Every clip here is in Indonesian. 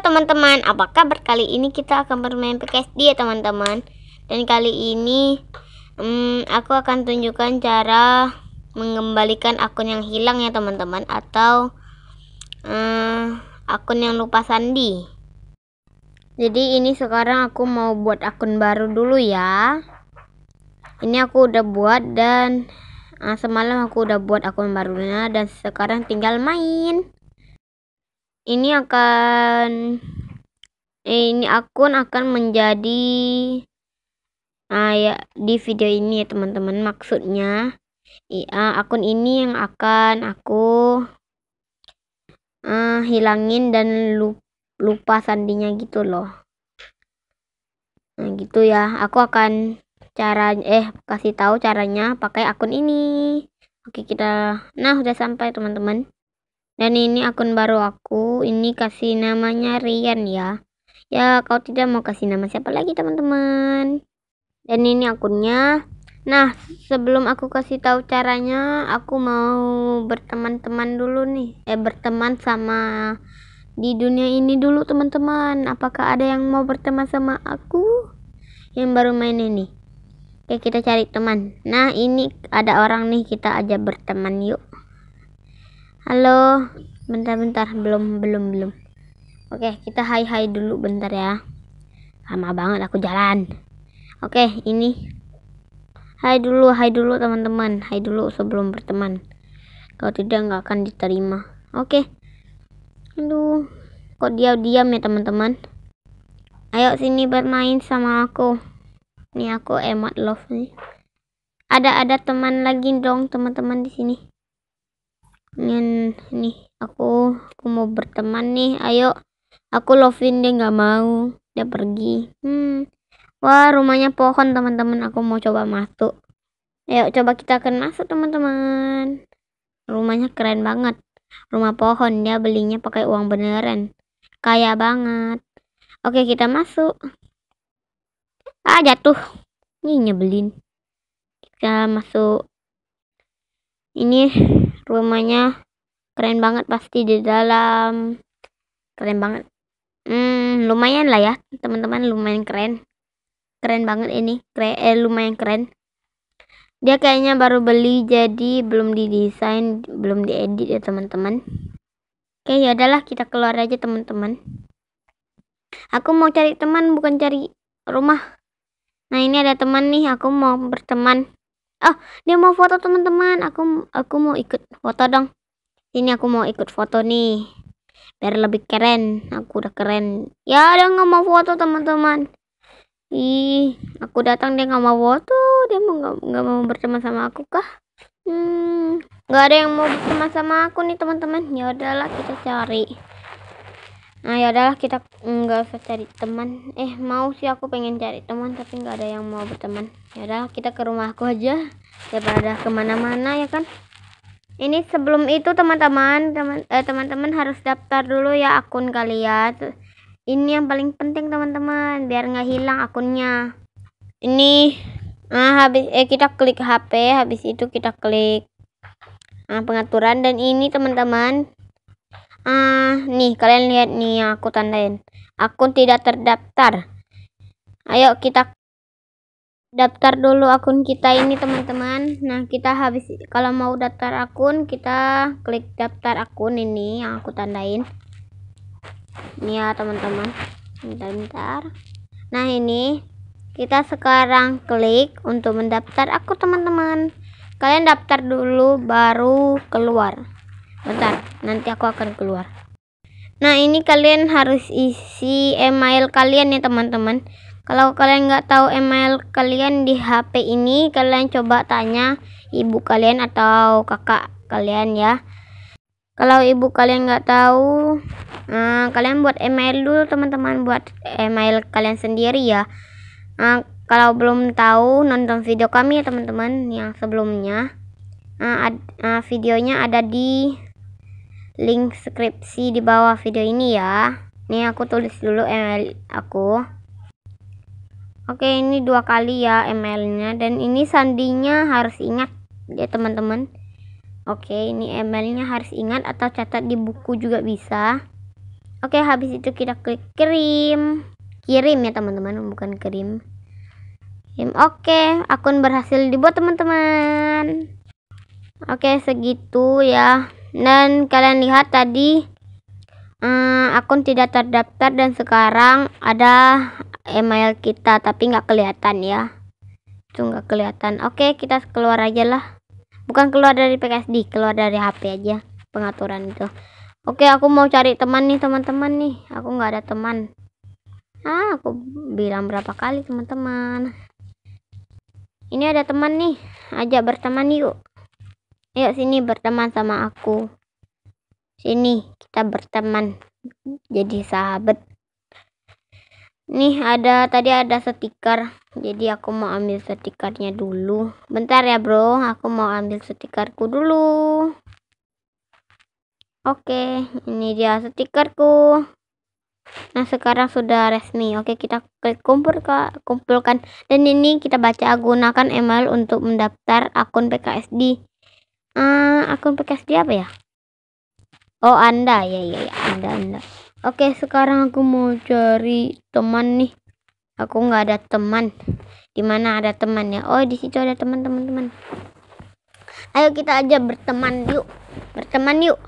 teman-teman, apa kabar? Kali ini kita akan bermain PKSD ya teman-teman Dan kali ini hmm, aku akan tunjukkan cara mengembalikan akun yang hilang ya teman-teman Atau hmm, akun yang lupa sandi Jadi ini sekarang aku mau buat akun baru dulu ya Ini aku udah buat dan eh, semalam aku udah buat akun barunya Dan sekarang tinggal main ini akan ini akun akan menjadi nah di video ini ya teman-teman maksudnya iya akun ini yang akan aku uh, hilangin dan lupa sandinya gitu loh nah gitu ya aku akan cara eh kasih tahu caranya pakai akun ini oke kita nah udah sampai teman-teman dan ini akun baru aku. Ini kasih namanya Rian ya. Ya, kau tidak mau kasih nama siapa lagi, teman-teman. Dan ini akunnya. Nah, sebelum aku kasih tahu caranya, aku mau berteman-teman dulu nih. Eh, berteman sama di dunia ini dulu, teman-teman. Apakah ada yang mau berteman sama aku? Yang baru main ini. Oke, kita cari teman. Nah, ini ada orang nih, kita aja berteman yuk. Halo, bentar-bentar, belum, belum, belum. Oke, kita hai-hai dulu bentar ya. Lama banget aku jalan. Oke, ini. Hai dulu, hai dulu teman-teman. Hai dulu sebelum berteman. Kalau tidak nggak akan diterima. Oke. Aduh, kok diam-diam ya teman-teman? Ayo sini bermain sama aku. Ini aku emot love nih. Ada ada teman lagi dong teman-teman di sini. Nen, nih aku aku mau berteman nih ayo aku lovin dia nggak mau dia pergi hmm wah rumahnya pohon teman-teman aku mau coba masuk ayo coba kita akan masuk teman-teman rumahnya keren banget rumah pohon dia belinya pakai uang beneran kaya banget oke kita masuk ah jatuh ini nyebelin kita masuk ini rumahnya keren banget pasti di dalam keren banget hmm, lumayan lah ya teman-teman lumayan keren keren banget ini keren eh, lumayan keren dia kayaknya baru beli jadi belum didesain belum diedit ya teman-teman oke ya adalah kita keluar aja teman-teman aku mau cari teman bukan cari rumah nah ini ada teman nih aku mau berteman oh dia mau foto teman-teman aku aku mau ikut foto dong Ini aku mau ikut foto nih biar lebih keren aku udah keren ya dia nggak mau foto teman-teman ih aku datang dia nggak mau foto dia mau nggak mau berteman sama aku kah hmm nggak ada yang mau berteman sama aku nih teman-teman ya udahlah kita cari nah ya adalah kita nggak usah cari teman eh mau sih aku pengen cari teman tapi nggak ada yang mau berteman ya adalah kita ke rumahku aja daripada kemana-mana ya kan ini sebelum itu teman-teman teman eh, teman-teman harus daftar dulu ya akun kalian ini yang paling penting teman-teman biar nggak hilang akunnya ini nah habis eh kita klik HP habis itu kita klik nah, pengaturan dan ini teman-teman uh, nih kalian lihat nih yang aku tandain akun tidak terdaftar ayo kita daftar dulu akun kita ini teman-teman nah kita habis kalau mau daftar akun kita klik daftar akun ini yang aku tandain nih ya teman-teman bentar-bentar nah ini kita sekarang klik untuk mendaftar aku teman-teman kalian daftar dulu baru keluar bentar nanti aku akan keluar nah ini kalian harus isi email kalian ya teman-teman kalau kalian nggak tahu email kalian di HP ini kalian coba tanya ibu kalian atau kakak kalian ya kalau ibu kalian nggak tahu nah, kalian buat email dulu teman-teman buat email kalian sendiri ya nah, kalau belum tahu nonton video kami ya teman-teman yang sebelumnya nah, ad, nah, videonya ada di link skripsi di bawah video ini ya. ini aku tulis dulu ml aku. Oke, ini dua kali ya ML-nya dan ini sandinya harus ingat ya teman-teman. Oke, ini ML-nya harus ingat atau catat di buku juga bisa. Oke, habis itu kita klik kirim. Kirim ya teman-teman, bukan kirim. Kirim. Oke, akun berhasil dibuat teman-teman. Oke, segitu ya dan kalian lihat tadi um, akun tidak terdaftar dan sekarang ada email kita tapi nggak kelihatan ya itu nggak kelihatan oke kita keluar aja lah bukan keluar dari PKSD keluar dari HP aja pengaturan itu oke aku mau cari teman nih teman-teman nih aku nggak ada teman ah aku bilang berapa kali teman-teman ini ada teman nih ajak berteman yuk Yuk sini berteman sama aku. Sini kita berteman jadi sahabat. Nih ada tadi ada stiker. Jadi aku mau ambil stikernya dulu. Bentar ya, Bro. Aku mau ambil stikerku dulu. Oke, ini dia stikerku. Nah, sekarang sudah resmi. Oke, kita klik kumpulkan kumpulkan dan ini kita baca gunakan email untuk mendaftar akun PKSD uh, akun PKS dia apa ya oh anda ya ya ya anda anda oke sekarang aku mau cari teman nih aku nggak ada teman di mana ada temannya oh di situ ada teman teman teman ayo kita aja berteman yuk berteman yuk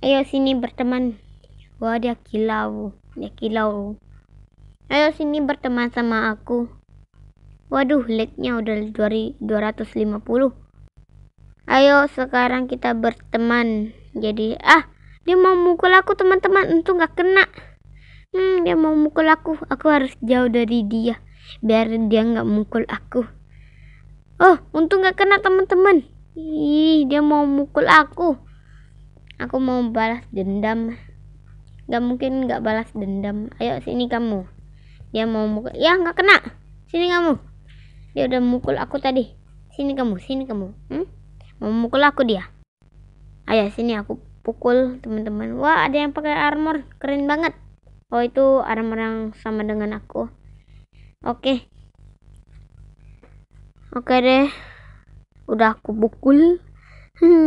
ayo sini berteman wah dia kilau dia kilau ayo sini berteman sama aku waduh lagnya udah 250 Ayo sekarang kita berteman. Jadi ah dia mau mukul aku teman-teman untung gak kena. Hmm dia mau mukul aku. Aku harus jauh dari dia biar dia nggak mukul aku. Oh untung gak kena teman-teman. Ih dia mau mukul aku. Aku mau balas dendam. Gak mungkin gak balas dendam. Ayo sini kamu. Dia mau mukul. Ya nggak kena. Sini kamu. Dia udah mukul aku tadi. Sini kamu, sini kamu. Hmm? memukul aku dia ayo sini aku pukul teman-teman wah ada yang pakai armor keren banget oh itu armor yang sama dengan aku oke oke deh udah aku pukul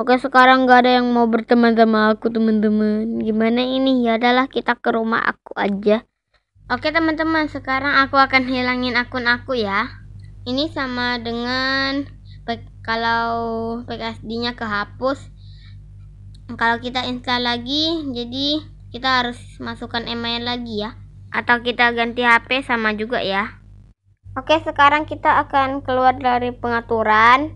oke sekarang gak ada yang mau berteman sama aku teman-teman gimana ini ya adalah kita ke rumah aku aja oke teman-teman sekarang aku akan hilangin akun aku ya ini sama dengan kalau PSD-nya kehapus kalau kita install lagi jadi kita harus masukkan email lagi ya atau kita ganti HP sama juga ya oke sekarang kita akan keluar dari pengaturan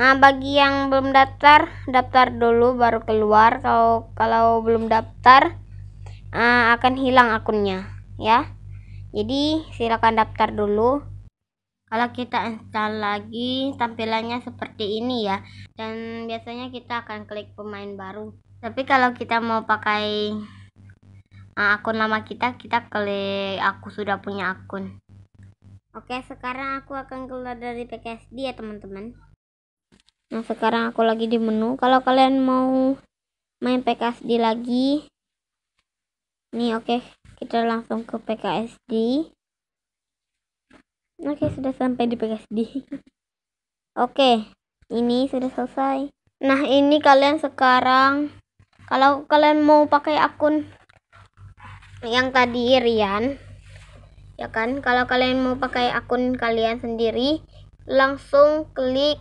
nah, bagi yang belum daftar daftar dulu baru keluar kalau kalau belum daftar ah, akan hilang akunnya ya jadi silakan daftar dulu kalau kita install lagi tampilannya seperti ini ya dan biasanya kita akan klik pemain baru tapi kalau kita mau pakai uh, akun lama kita kita klik aku sudah punya akun oke sekarang aku akan keluar dari PKSD ya teman-teman nah sekarang aku lagi di menu kalau kalian mau main PKSD lagi nih oke kita langsung ke PKSD oke okay, sudah sampai di PSD oke okay, ini sudah selesai nah ini kalian sekarang kalau kalian mau pakai akun yang tadi Rian ya kan kalau kalian mau pakai akun kalian sendiri langsung klik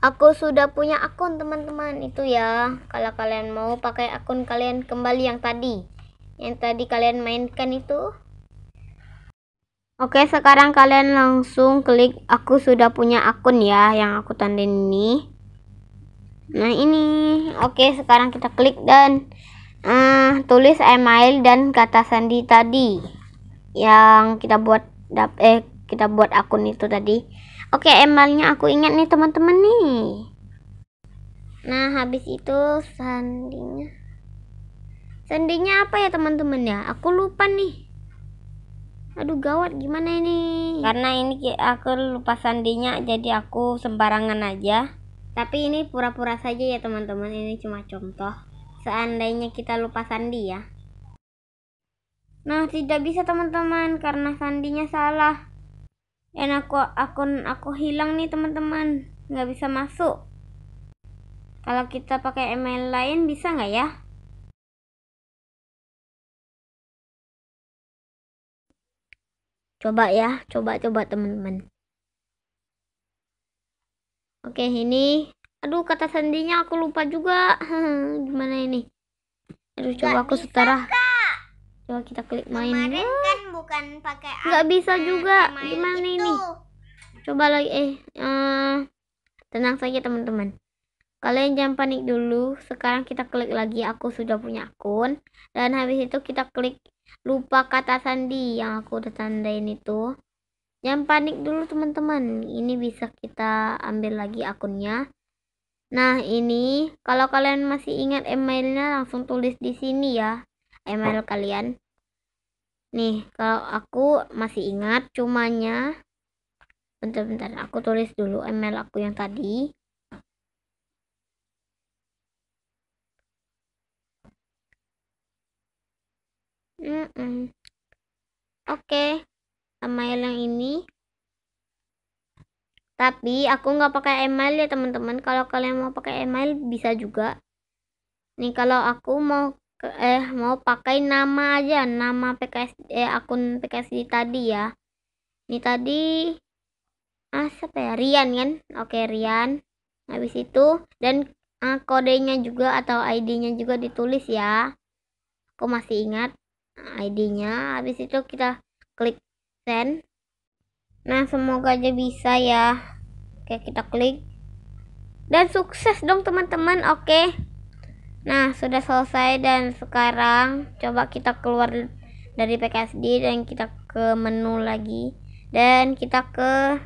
aku sudah punya akun teman-teman itu ya kalau kalian mau pakai akun kalian kembali yang tadi yang tadi kalian mainkan itu Oke, sekarang kalian langsung klik aku sudah punya akun ya yang aku tandain ini. Nah, ini. Oke, sekarang kita klik dan uh, tulis email dan kata sandi tadi yang kita buat eh kita buat akun itu tadi. Oke, emailnya aku ingat nih teman-teman nih. Nah, habis itu sandinya. Sandinya apa ya teman-teman ya? Aku lupa nih aduh gawat gimana ini karena ini aku lupa sandinya jadi aku sembarangan aja tapi ini pura-pura saja ya teman-teman ini cuma contoh seandainya kita lupa sandi ya nah tidak bisa teman-teman karena sandinya salah dan aku akun aku hilang nih teman-teman Gak bisa masuk kalau kita pakai email lain bisa nggak ya coba ya coba-coba teman-teman oke ini aduh kata sandinya aku lupa juga gimana ini aduh Gak coba aku bisa, setara coba kita klik main ya. kan bukan pakai nggak bisa eh, juga gimana itu. ini gitu. coba lagi eh uh, tenang saja teman-teman Kalian jangan panik dulu. Sekarang kita klik lagi aku sudah punya akun dan habis itu kita klik lupa kata sandi yang aku udah tandain itu. Jangan panik dulu teman-teman. Ini bisa kita ambil lagi akunnya. Nah, ini kalau kalian masih ingat emailnya langsung tulis di sini ya. Email oh. kalian. Nih, kalau aku masih ingat cumanya bentar-bentar aku tulis dulu email aku yang tadi. Mm Oke, okay. email yang ini. Tapi aku nggak pakai email ya teman-teman. Kalau kalian mau pakai email bisa juga. Nih kalau aku mau eh mau pakai nama aja, nama PKS eh akun PKSD tadi ya. Ini tadi ah siapa ya? Rian kan? Oke, Rian. Habis itu dan ah, kodenya juga atau ID-nya juga ditulis ya. Aku masih ingat. ID-nya habis itu kita klik send nah semoga aja bisa ya oke kita klik dan sukses dong teman-teman oke nah sudah selesai dan sekarang coba kita keluar dari PKSD dan kita ke menu lagi dan kita ke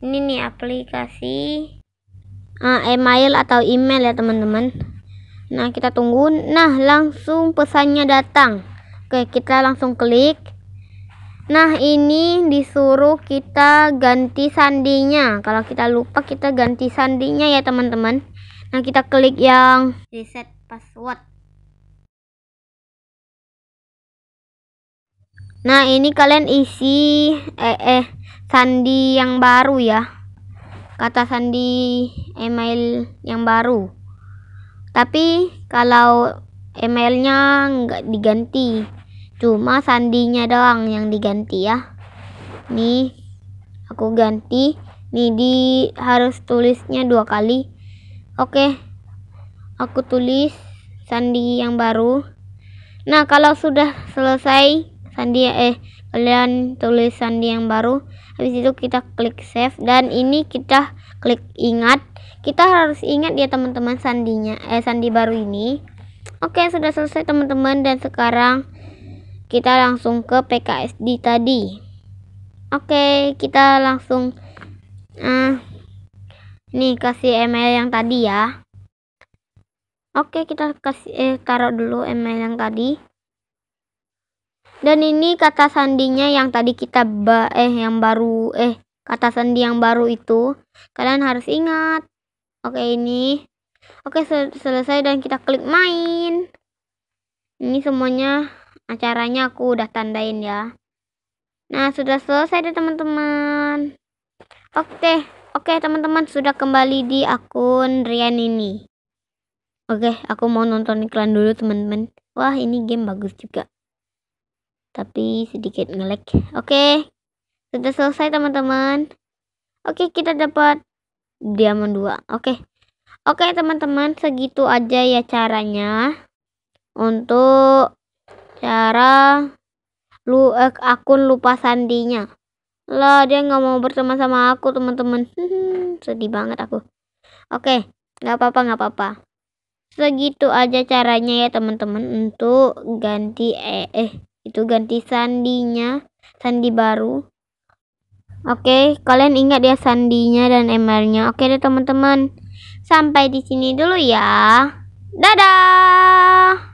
ini nih aplikasi uh, email atau email ya teman-teman nah kita tunggu nah langsung pesannya datang Oke, kita langsung klik. Nah, ini disuruh kita ganti sandinya. Kalau kita lupa kita ganti sandinya ya, teman-teman. Nah, kita klik yang reset password. Nah, ini kalian isi eh eh sandi yang baru ya. Kata sandi email yang baru. Tapi kalau emailnya nggak diganti Cuma sandinya doang yang diganti ya. Nih, aku ganti. Nih di harus tulisnya dua kali. Oke. Aku tulis sandi yang baru. Nah, kalau sudah selesai sandi eh kalian tulis sandi yang baru, habis itu kita klik save dan ini kita klik ingat. Kita harus ingat ya teman-teman sandinya eh sandi baru ini. Oke, sudah selesai teman-teman dan sekarang kita langsung ke PKSD tadi oke kita langsung uh, nih kasih email yang tadi ya oke kita kasih eh, taruh dulu email yang tadi dan ini kata sandinya yang tadi kita ba eh yang baru eh kata sandi yang baru itu kalian harus ingat oke ini Oke, sel selesai dan kita klik main. Ini semuanya acaranya aku udah tandain ya nah sudah selesai deh teman-teman oke oke teman-teman sudah kembali di akun Rian ini oke aku mau nonton iklan dulu teman-teman wah ini game bagus juga tapi sedikit ngelek oke sudah selesai teman-teman oke kita dapat diamond 2 oke Oke teman-teman segitu aja ya caranya untuk cara lu eh, akun lupa sandinya lah dia nggak mau berteman sama aku teman-teman sedih banget aku oke nggak apa-apa nggak apa-apa segitu aja caranya ya teman-teman untuk ganti eh, eh itu ganti sandinya sandi baru Oke, okay, kalian ingat ya sandinya dan emailnya Oke okay deh teman-teman. Sampai di sini dulu ya. Dadah.